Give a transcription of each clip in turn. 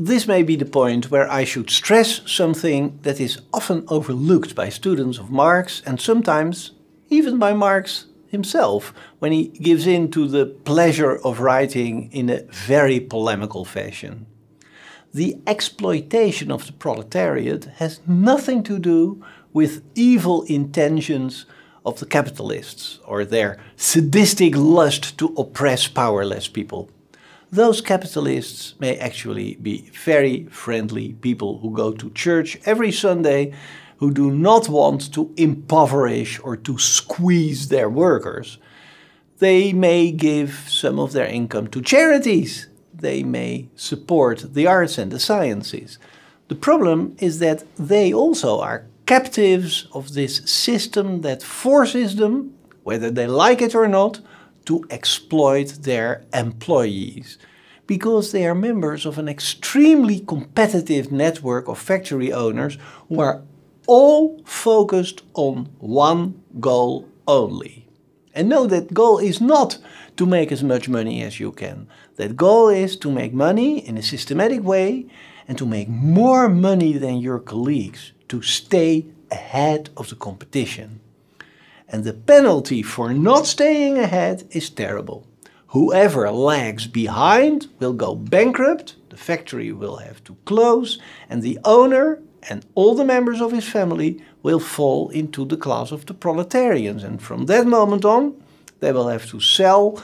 This may be the point where I should stress something that is often overlooked by students of Marx and sometimes even by Marx himself when he gives in to the pleasure of writing in a very polemical fashion. The exploitation of the proletariat has nothing to do with evil intentions of the capitalists or their sadistic lust to oppress powerless people those capitalists may actually be very friendly people who go to church every Sunday, who do not want to impoverish or to squeeze their workers. They may give some of their income to charities. They may support the arts and the sciences. The problem is that they also are captives of this system that forces them, whether they like it or not, to exploit their employees because they are members of an extremely competitive network of factory owners who are all focused on one goal only. And know that goal is not to make as much money as you can. That goal is to make money in a systematic way and to make more money than your colleagues, to stay ahead of the competition and the penalty for not staying ahead is terrible. Whoever lags behind will go bankrupt, the factory will have to close, and the owner and all the members of his family will fall into the class of the proletarians. And from that moment on, they will have to sell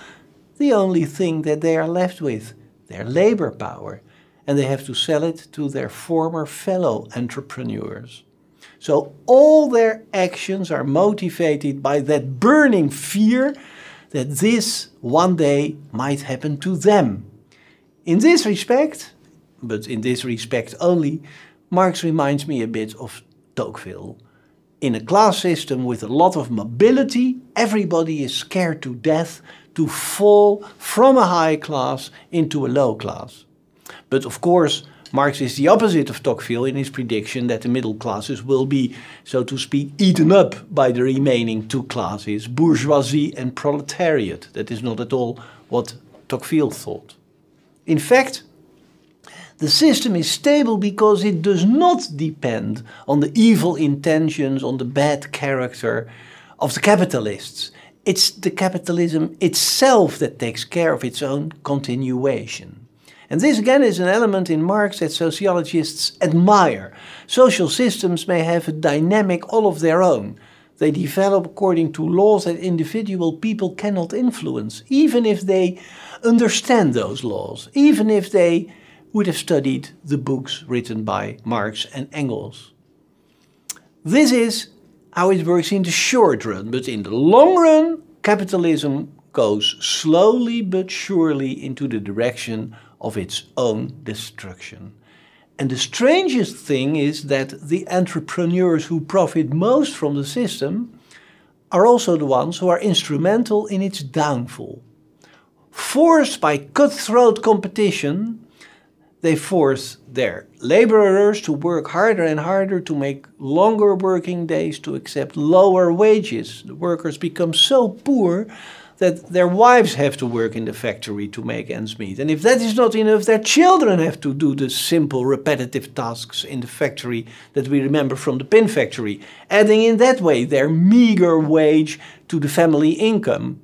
the only thing that they are left with, their labor power, and they have to sell it to their former fellow entrepreneurs. So all their actions are motivated by that burning fear that this one day might happen to them. In this respect, but in this respect only, Marx reminds me a bit of Tocqueville. In a class system with a lot of mobility, everybody is scared to death to fall from a high class into a low class. But of course, Marx is the opposite of Tocqueville in his prediction that the middle classes will be, so to speak, eaten up by the remaining two classes, bourgeoisie and proletariat. That is not at all what Tocqueville thought. In fact, the system is stable because it does not depend on the evil intentions, on the bad character of the capitalists. It's the capitalism itself that takes care of its own continuation. And this again is an element in Marx that sociologists admire. Social systems may have a dynamic all of their own. They develop according to laws that individual people cannot influence, even if they understand those laws, even if they would have studied the books written by Marx and Engels. This is how it works in the short run, but in the long run, capitalism goes slowly but surely into the direction of its own destruction. And the strangest thing is that the entrepreneurs who profit most from the system are also the ones who are instrumental in its downfall. Forced by cutthroat competition, they force their laborers to work harder and harder, to make longer working days, to accept lower wages. The workers become so poor that their wives have to work in the factory to make ends meet. And if that is not enough, their children have to do the simple repetitive tasks in the factory that we remember from the pin factory, adding in that way their meager wage to the family income.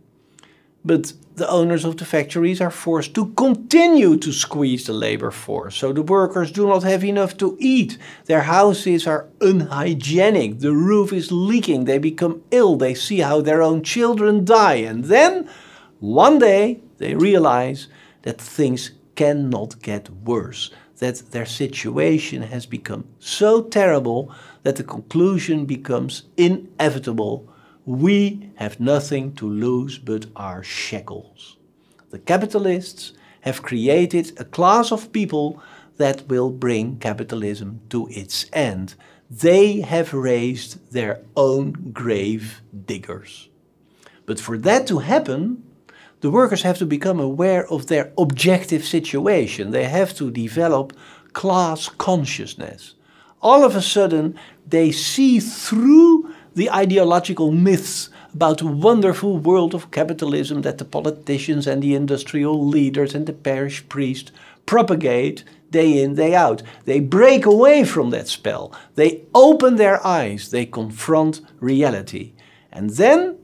But the owners of the factories are forced to continue to squeeze the labor force. So the workers do not have enough to eat. Their houses are unhygienic. The roof is leaking. They become ill. They see how their own children die. And then one day they realize that things cannot get worse. That their situation has become so terrible that the conclusion becomes inevitable we have nothing to lose but our shackles. The capitalists have created a class of people that will bring capitalism to its end. They have raised their own grave diggers. But for that to happen, the workers have to become aware of their objective situation. They have to develop class consciousness. All of a sudden, they see through the ideological myths about the wonderful world of capitalism that the politicians and the industrial leaders and the parish priest propagate day in, day out. They break away from that spell. They open their eyes. They confront reality. And then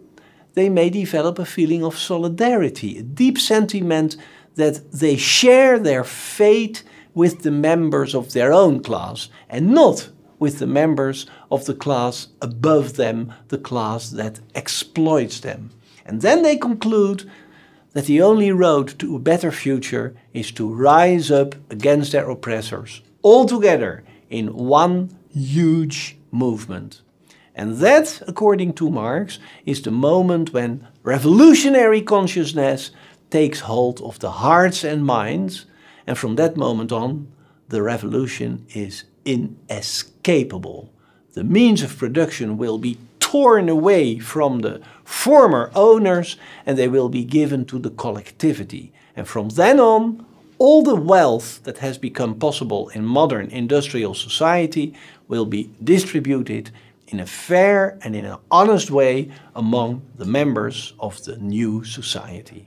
they may develop a feeling of solidarity, a deep sentiment that they share their fate with the members of their own class and not with the members of the class above them, the class that exploits them. And then they conclude that the only road to a better future is to rise up against their oppressors, all together in one huge movement. And that, according to Marx, is the moment when revolutionary consciousness takes hold of the hearts and minds, and from that moment on, the revolution is inescapable. The means of production will be torn away from the former owners and they will be given to the collectivity. And from then on, all the wealth that has become possible in modern industrial society will be distributed in a fair and in an honest way among the members of the new society.